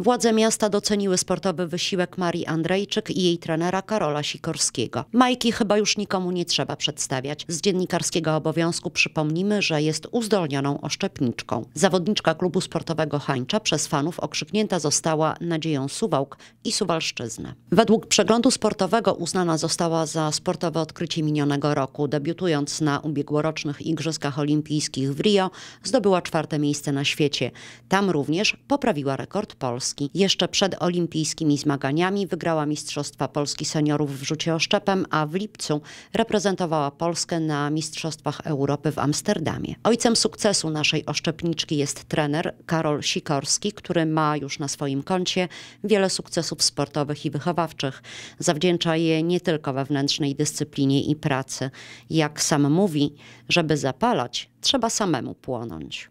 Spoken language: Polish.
Władze miasta doceniły sportowy wysiłek Marii Andrejczyk i jej trenera Karola Sikorskiego. Majki chyba już nikomu nie trzeba przedstawiać. Z dziennikarskiego obowiązku przypomnimy, że jest uzdolnioną oszczepniczką. Zawodniczka klubu sportowego Hańcza przez fanów okrzyknięta została nadzieją Suwałk i Suwalszczyzny. Według przeglądu sportowego uznana została za sportowe odkrycie minionego roku. Debiutując na ubiegłorocznych Igrzyskach Olimpijskich w Rio zdobyła czwarte miejsce na świecie. Tam również poprawiła rekord Polski. Polski. Jeszcze przed olimpijskimi zmaganiami wygrała Mistrzostwa Polski Seniorów w rzucie oszczepem, a w lipcu reprezentowała Polskę na Mistrzostwach Europy w Amsterdamie. Ojcem sukcesu naszej oszczepniczki jest trener Karol Sikorski, który ma już na swoim koncie wiele sukcesów sportowych i wychowawczych. Zawdzięcza je nie tylko wewnętrznej dyscyplinie i pracy. Jak sam mówi, żeby zapalać, trzeba samemu płonąć.